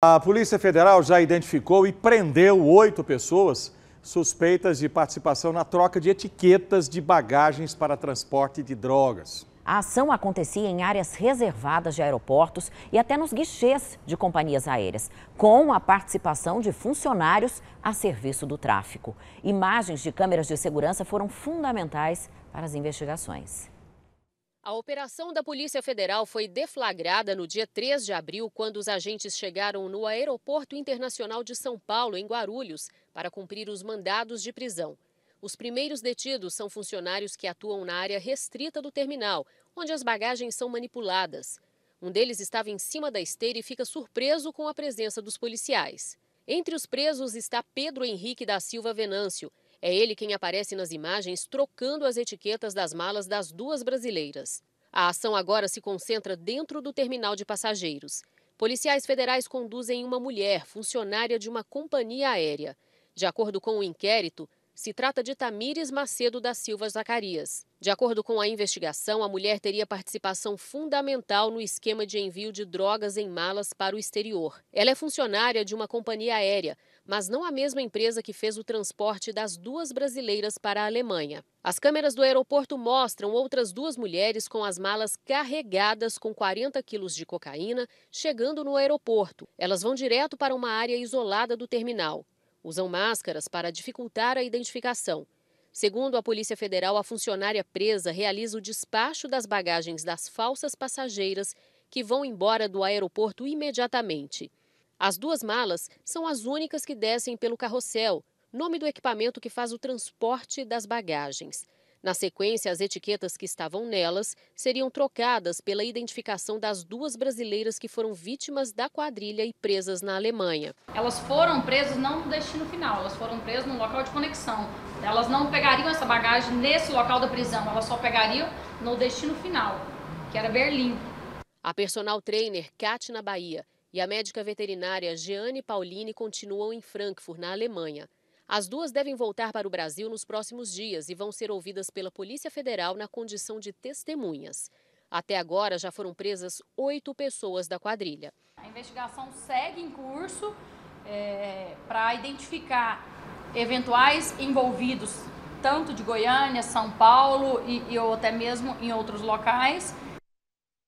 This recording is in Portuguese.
A Polícia Federal já identificou e prendeu oito pessoas suspeitas de participação na troca de etiquetas de bagagens para transporte de drogas. A ação acontecia em áreas reservadas de aeroportos e até nos guichês de companhias aéreas, com a participação de funcionários a serviço do tráfico. Imagens de câmeras de segurança foram fundamentais para as investigações. A operação da Polícia Federal foi deflagrada no dia 3 de abril, quando os agentes chegaram no Aeroporto Internacional de São Paulo, em Guarulhos, para cumprir os mandados de prisão. Os primeiros detidos são funcionários que atuam na área restrita do terminal, onde as bagagens são manipuladas. Um deles estava em cima da esteira e fica surpreso com a presença dos policiais. Entre os presos está Pedro Henrique da Silva Venâncio, é ele quem aparece nas imagens trocando as etiquetas das malas das duas brasileiras. A ação agora se concentra dentro do terminal de passageiros. Policiais federais conduzem uma mulher, funcionária de uma companhia aérea. De acordo com o inquérito, se trata de Tamires Macedo da Silva Zacarias. De acordo com a investigação, a mulher teria participação fundamental no esquema de envio de drogas em malas para o exterior. Ela é funcionária de uma companhia aérea, mas não a mesma empresa que fez o transporte das duas brasileiras para a Alemanha. As câmeras do aeroporto mostram outras duas mulheres com as malas carregadas com 40 quilos de cocaína chegando no aeroporto. Elas vão direto para uma área isolada do terminal usam máscaras para dificultar a identificação. Segundo a Polícia Federal, a funcionária presa realiza o despacho das bagagens das falsas passageiras que vão embora do aeroporto imediatamente. As duas malas são as únicas que descem pelo carrossel, nome do equipamento que faz o transporte das bagagens. Na sequência, as etiquetas que estavam nelas seriam trocadas pela identificação das duas brasileiras que foram vítimas da quadrilha e presas na Alemanha. Elas foram presas não no destino final, elas foram presas no local de conexão. Elas não pegariam essa bagagem nesse local da prisão, elas só pegariam no destino final, que era Berlim. A personal trainer Kat na Bahia e a médica veterinária Jeane Pauline continuam em Frankfurt, na Alemanha. As duas devem voltar para o Brasil nos próximos dias e vão ser ouvidas pela Polícia Federal na condição de testemunhas. Até agora já foram presas oito pessoas da quadrilha. A investigação segue em curso é, para identificar eventuais envolvidos, tanto de Goiânia, São Paulo e, e ou até mesmo em outros locais.